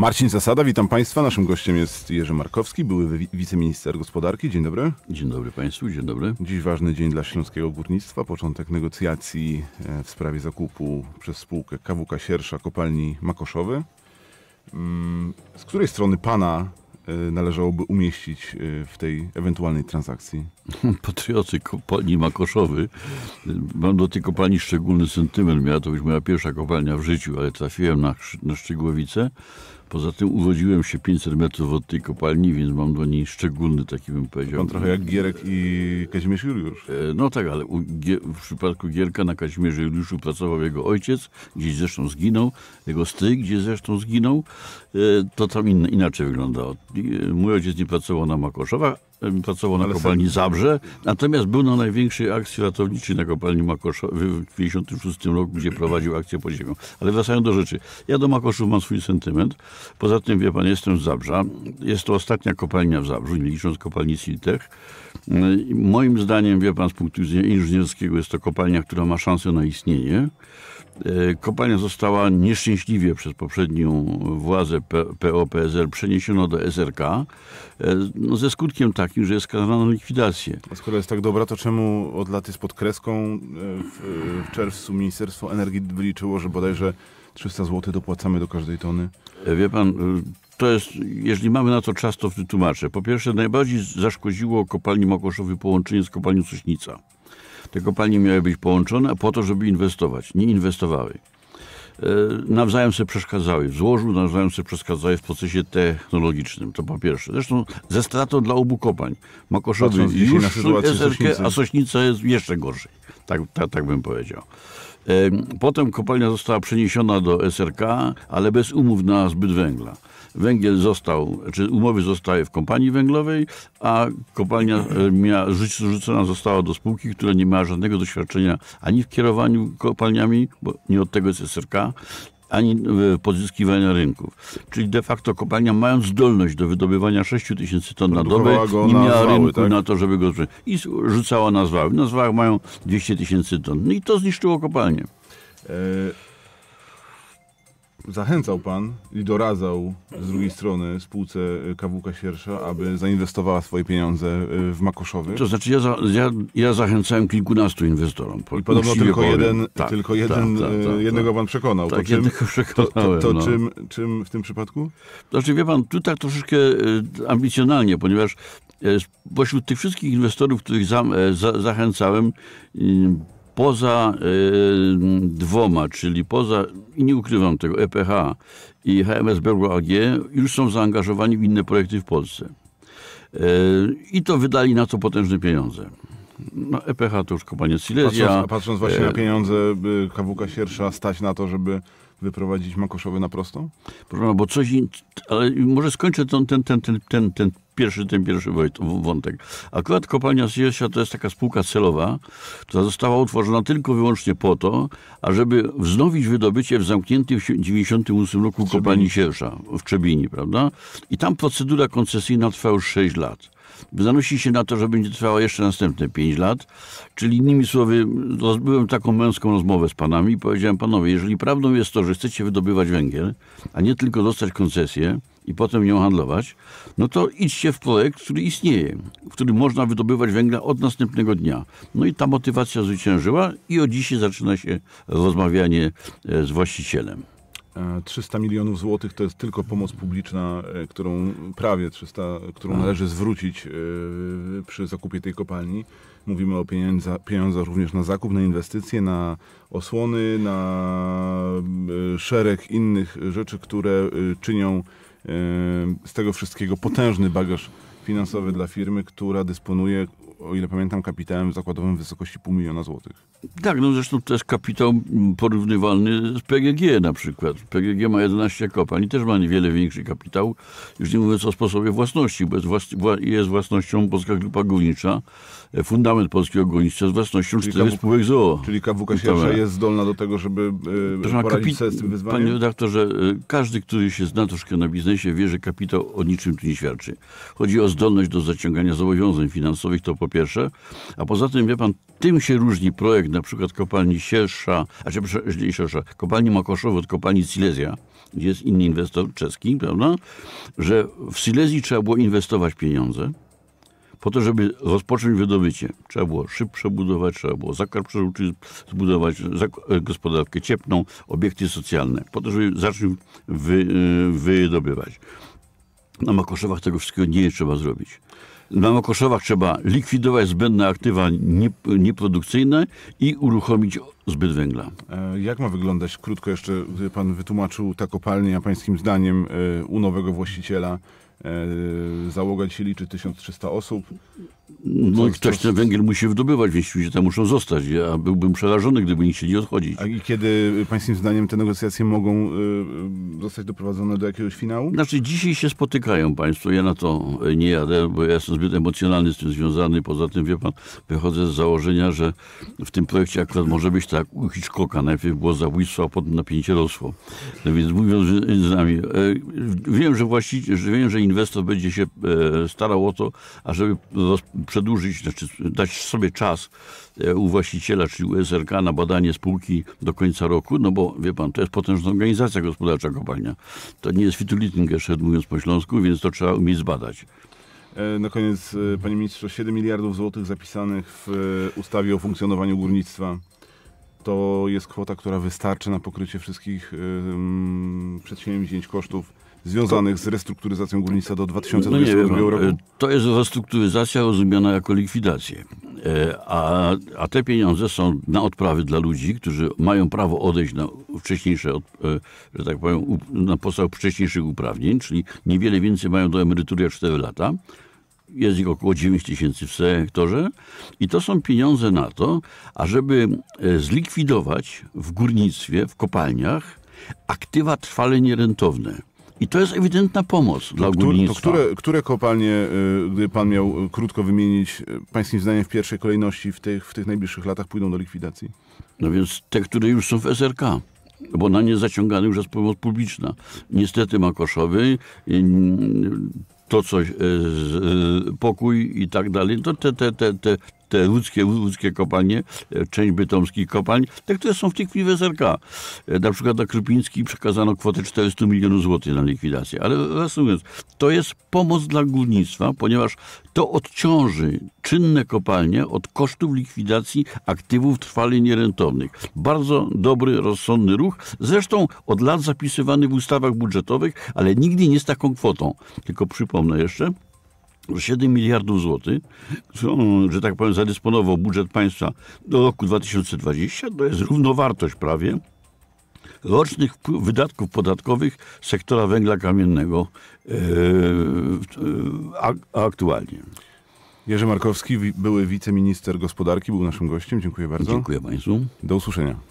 Marcin Zasada, witam Państwa. Naszym gościem jest Jerzy Markowski, były wiceminister gospodarki. Dzień dobry. Dzień dobry Państwu, dzień dobry. Dziś ważny dzień dla śląskiego górnictwa. Początek negocjacji e, w sprawie zakupu przez spółkę KWK Siersza kopalni Makoszowy. Mm, z której strony Pana e, należałoby umieścić e, w tej ewentualnej transakcji? Patrioty kopalni Makoszowy. Mam do tej kopalni szczególny sentyment. Miała to być moja pierwsza kopalnia w życiu, ale trafiłem na, na Poza tym uwodziłem się 500 metrów od tej kopalni, więc mam do niej szczególny, taki bym powiedział. Pan trochę jak Gierek i Kazimierz Juliusz. E, no tak, ale w przypadku Gierka na Kazimierzu Juliuszu pracował jego ojciec, gdzieś zresztą zginął, jego stryj gdzie zresztą zginął, e, to tam inaczej wyglądało. E, mój ojciec nie pracował na Makoszowach, pracował na Ale kopalni Zabrze, natomiast był na największej akcji ratowniczej na kopalni Makosza w 1956 roku, gdzie prowadził akcję podziemią. Ale wracając do rzeczy. Ja do Makoszów mam swój sentyment. Poza tym, wie pan, jestem z Zabrza. Jest to ostatnia kopalnia w Zabrzu, nie licząc kopalni Siltech. Moim zdaniem, wie pan, z punktu widzenia inżynierskiego jest to kopalnia, która ma szansę na istnienie. E, kopalnia została nieszczęśliwie przez poprzednią władzę POPSR przeniesiona do SRK e, no ze skutkiem takim, że jest skazana na likwidację. A skoro jest tak dobra, to czemu od lat jest pod kreską? E, w, w czerwcu Ministerstwo Energii wyliczyło, że bodajże 300 zł dopłacamy do każdej tony. Wie pan, to jest, jeżeli mamy na to czas, to wytłumaczę. Po pierwsze, najbardziej zaszkodziło kopalni Mokoszowy połączenie z kopalnią Sośnica. Te kopalnie miały być połączone po to, żeby inwestować. Nie inwestowały. E, nawzajem sobie przeszkadzały. W złożu nawzajem się przeszkadzały w procesie technologicznym. To po pierwsze. Zresztą ze stratą dla obu kopalń. Makoszowy już SRK, a Sośnica jest jeszcze gorzej. Tak, tak, tak bym powiedział. Potem kopalnia została przeniesiona do SRK, ale bez umów na zbyt węgla. Węgiel został, czy umowy zostały w kompanii węglowej, a kopalnia miała, rzucona została do spółki, która nie miała żadnego doświadczenia ani w kierowaniu kopalniami, bo nie od tego jest SRK, ani e, pozyskiwania rynków. Czyli de facto kopalnia, mając zdolność do wydobywania 6 tysięcy ton na tak, dobę, nie miała rynku tak? na to, żeby go... I rzucała na zwały. Na zwałach mają 200 tysięcy ton. No i to zniszczyło kopalnię. E, zachęcał pan i doradzał z drugiej strony spółce KWK y, Siersza, aby zainwestowała swoje pieniądze y, w Makoszowie? To znaczy ja, za, ja, ja zachęcałem kilkunastu inwestorom. Po, I podobno tylko powiem. Tak, tak, jeden, tak, tylko jeden, tak, tak, jednego pan przekonał. Tak, to czym, jednego przekonałem. To, to, to no. czym, czym w tym przypadku? Znaczy wie pan, tu tak troszeczkę y, ambicjonalnie, ponieważ pośród tych wszystkich inwestorów, których za, za, zachęcałem, poza y, dwoma, czyli poza, i nie ukrywam tego, EPH i HMS Bergo AG już są zaangażowani w inne projekty w Polsce. Y, I to wydali na to potężne pieniądze. No, EPH to już kopalnia Silesia. Patrząc, patrząc właśnie e... na pieniądze KWK Siersza, stać na to, żeby wyprowadzić Makoszowy na prostą? Proszę, no bo coś... In... Ale może skończę ten, ten, ten, ten, ten, ten pierwszy, ten pierwszy wątek. Akurat kopalnia Siesia to jest taka spółka celowa, która została utworzona tylko wyłącznie po to, ażeby wznowić wydobycie w zamkniętym w 1998 roku kopalni Siersza w Czebini, prawda? I tam procedura koncesyjna trwa już 6 lat zanosi się na to, że będzie trwało jeszcze następne 5 lat. Czyli innymi słowy, byłem taką męską rozmowę z panami i powiedziałem, panowie, jeżeli prawdą jest to, że chcecie wydobywać węgiel, a nie tylko dostać koncesję, i potem nią handlować, no to idźcie w projekt, który istnieje, w którym można wydobywać węgla od następnego dnia. No i ta motywacja zwyciężyła i o dzisiaj zaczyna się rozmawianie e, z właścicielem. 300 e, milionów złotych to jest tylko pomoc publiczna, e, którą prawie 300, którą mhm. należy zwrócić e, przy zakupie tej kopalni. Mówimy o pieniądzach, pieniądzach również na zakup, na inwestycje, na osłony, na szereg innych rzeczy, które czynią z tego wszystkiego potężny bagaż finansowy dla firmy, która dysponuje o ile pamiętam, kapitałem zakładowym w wysokości pół miliona złotych. Tak, no zresztą to jest kapitał porównywalny z PGG na przykład. PGG ma 11 kopalń i też ma niewiele większy kapitał, już nie mówiąc o sposobie własności, bo jest, włas, jest własnością Polska Grupa Górnicza, fundament Polskiego Górnictwa z własnością czyli czterech spółek z Czyli KWK Sierża jest zdolna do tego, żeby e, poradzić sobie z tym wyzwaniem? Panie redaktorze, e, każdy, który się zna troszkę na biznesie, wie, że kapitał o niczym tu nie świadczy. Chodzi o zdolność do zaciągania zobowiązań finansowych, to po pierwsze. A poza tym, wie pan, tym się różni projekt na przykład kopalni Siersza, a czy nie kopalni Makoszowo od kopalni Silesia, gdzie jest inny inwestor czeski, prawda? Że w Silesii trzeba było inwestować pieniądze po to, żeby rozpocząć wydobycie. Trzeba było szyb przebudować, trzeba było zakład przeróbczy zbudować, e, gospodarkę cieplną, obiekty socjalne, po to, żeby zacząć wy, e, wydobywać. Na Makoszewach tego wszystkiego nie trzeba zrobić. Na Mokoszowach trzeba likwidować zbędne aktywa nieprodukcyjne i uruchomić zbyt węgla. E, jak ma wyglądać, krótko jeszcze e, pan wytłumaczył, ta kopalnia pańskim zdaniem e, u nowego właściciela? Załoga dzisiaj liczy 1300 osób. No i ktoś ten węgiel musi wydobywać, więc ludzie tam muszą zostać. Ja byłbym przerażony, gdyby nie chcieli odchodzić. A i kiedy pańskim zdaniem te negocjacje mogą y, zostać doprowadzone do jakiegoś finału? Znaczy dzisiaj się spotykają państwo, ja na to e, nie jadę, bo ja jestem zbyt emocjonalny z tym związany. Poza tym, wie pan, wychodzę z założenia, że w tym projekcie akurat może być tak u Hitchcocka. Najpierw było zabójstwo, a potem napięcie rosło. No więc mówiąc z nami, y, wiem, że właściciel, że wiem, że inwestor będzie się y, starał o to, ażeby roz, przedłużyć, znaczy dać sobie czas e, u właściciela, czyli u SRK na badanie spółki do końca roku, no bo wie pan, to jest potężna organizacja gospodarcza kopalnia. To nie jest Fitulittengeschäft, mówiąc po śląsku, więc to trzeba umieć zbadać. E, na koniec, e, panie ministrze, 7 miliardów złotych zapisanych w ustawie o funkcjonowaniu górnictwa. To jest kwota, która wystarczy na pokrycie wszystkich przedsięwzięć, kosztów związanych to, z restrukturyzacją górnictwa do 2022 no roku? To jest restrukturyzacja rozumiana jako likwidację. E, a, a te pieniądze są na odprawy dla ludzi, którzy mają prawo odejść na wcześniejsze, e, że tak powiem, na podstaw wcześniejszych uprawnień, czyli niewiele więcej mają do emerytury jak 4 lata jest ich około 9 tysięcy w sektorze i to są pieniądze na to, ażeby e, zlikwidować w górnictwie, w kopalniach aktywa trwale nierentowne. I to jest ewidentna pomoc dla górnictwa. To które, które kopalnie, y, gdy pan miał y, krótko wymienić, y, pańskim zdaniem w pierwszej kolejności w tych, w tych najbliższych latach pójdą do likwidacji? No więc te, które już są w SRK bo na nie zaciągana już jest pomoc publiczna. Niestety Makoszowy, to coś, pokój i tak dalej, to te, te, te, te, te ludzkie, ludzkie kopalnie, e, część bytomskich kopalń, te, które są w tej chwili w SRK. E, na przykład na Krupiński przekazano kwotę 400 milionów złotych na likwidację. Ale reasumując, to jest pomoc dla górnictwa, ponieważ to odciąży czynne kopalnie od kosztów likwidacji aktywów trwale nierentownych. Bardzo dobry, rozsądny ruch, zresztą od lat zapisywany w ustawach budżetowych, ale nigdy nie z taką kwotą. Tylko przypomnę jeszcze, 7 miliardów złotych, no, że tak powiem, zadysponował budżet państwa do roku 2020, to jest równowartość prawie rocznych wydatków podatkowych sektora węgla kamiennego e, e, aktualnie. Jerzy Markowski, były wiceminister gospodarki, był naszym gościem. Dziękuję bardzo. Dziękuję Państwu. Do usłyszenia.